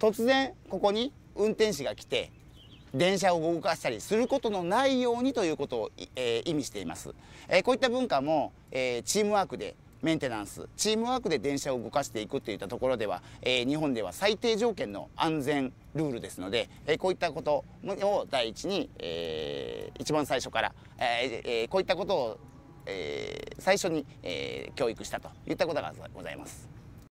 突然ここに運転士が来て電車を動かしたりすることのないようにということを、えー、意味しています、えー、こういった文化も、えー、チームワークでメンテナンスチームワークで電車を動かしていくといったところでは、え日本では最低条件の安全ルールですので、えこういったことを第一に、え一番最初から、ええこういったことを、え最初に、え教育したといったことがございます。